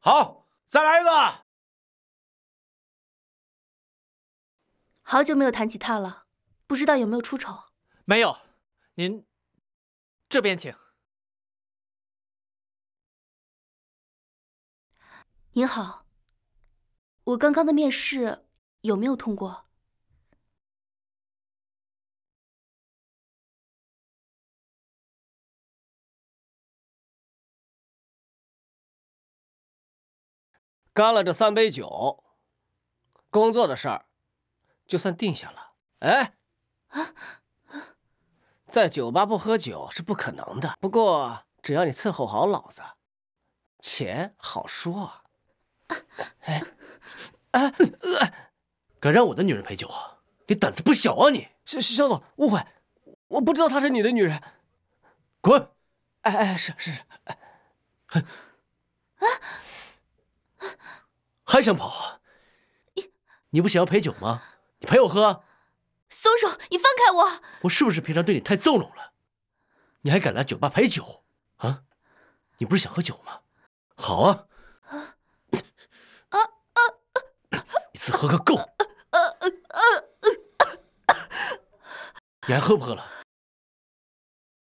好，再来一个。好久没有弹吉他了，不知道有没有出丑。没有，您这边请。您好，我刚刚的面试有没有通过？干了这三杯酒，工作的事儿就算定下了。哎，在酒吧不喝酒是不可能的。不过只要你伺候好老子，钱好说。哎哎，敢让我的女人陪酒啊？你胆子不小啊你！肖肖总，误会，我不知道她是你的女人。滚！哎哎，是是是。还想跑你你不想要陪酒吗？你陪我喝。松手！你放开我！我是不是平常对你太纵容了？你还敢来酒吧陪酒？啊？你不是想喝酒吗？好啊！啊啊啊！一次喝个够！啊啊啊！你还喝不喝了？